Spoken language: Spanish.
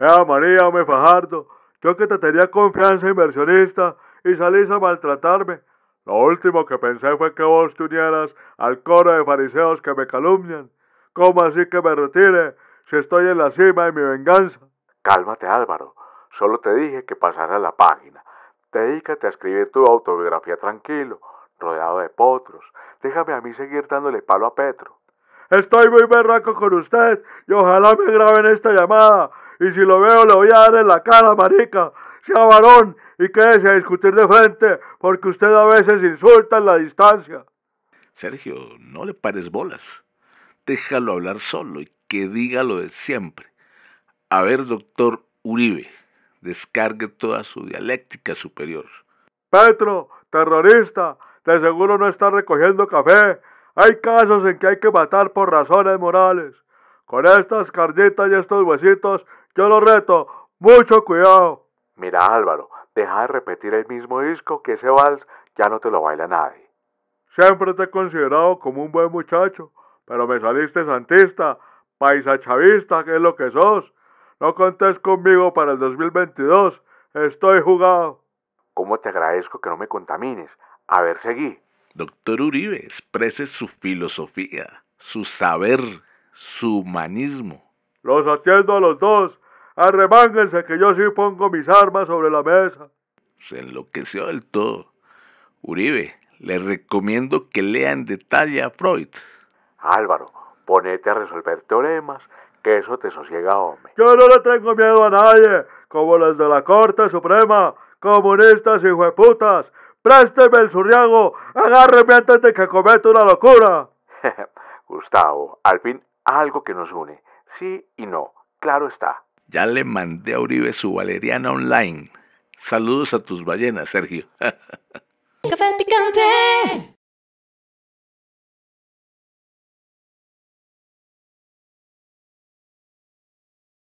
¡Eh, María, me Fajardo, yo que te tenía confianza inversionista y salís a maltratarme. Lo último que pensé fue que vos te unieras al coro de fariseos que me calumnian. ¿Cómo así que me retire si estoy en la cima de mi venganza? Cálmate Álvaro, solo te dije que pasara la página. Dedícate a escribir tu autobiografía tranquilo, rodeado de potros. Déjame a mí seguir dándole palo a Petro. Estoy muy berraco con usted y ojalá me graben esta llamada y si lo veo, le voy a dar en la cara, marica. Sea varón y quédese a discutir de frente, porque usted a veces insulta en la distancia. Sergio, no le pares bolas. Déjalo hablar solo y que diga lo de siempre. A ver, doctor Uribe, descargue toda su dialéctica superior. Petro, terrorista, de seguro no está recogiendo café. Hay casos en que hay que matar por razones morales. Con estas carnitas y estos huesitos yo lo reto. Mucho cuidado. Mira Álvaro, deja de repetir el mismo disco que ese vals ya no te lo baila nadie. Siempre te he considerado como un buen muchacho, pero me saliste santista, paisachavista, que es lo que sos. No contés conmigo para el 2022. Estoy jugado. ¿Cómo te agradezco que no me contamines? A ver, seguí. Doctor Uribe, exprese su filosofía, su saber, su humanismo. Los atiendo a los dos. Arremánguense que yo sí pongo mis armas sobre la mesa. Se enloqueció del todo. Uribe, le recomiendo que lea en detalle a Freud. Álvaro, ponete a resolver teoremas, que eso te sosiega, hombre. Yo no le tengo miedo a nadie, como los de la Corte Suprema, comunistas y jueputas. Présteme el surriago, agárreme antes de que cometa una locura. Gustavo, al fin algo que nos une Sí y no, claro está. Ya le mandé a Uribe su valeriana online. Saludos a tus ballenas, Sergio. Café picante.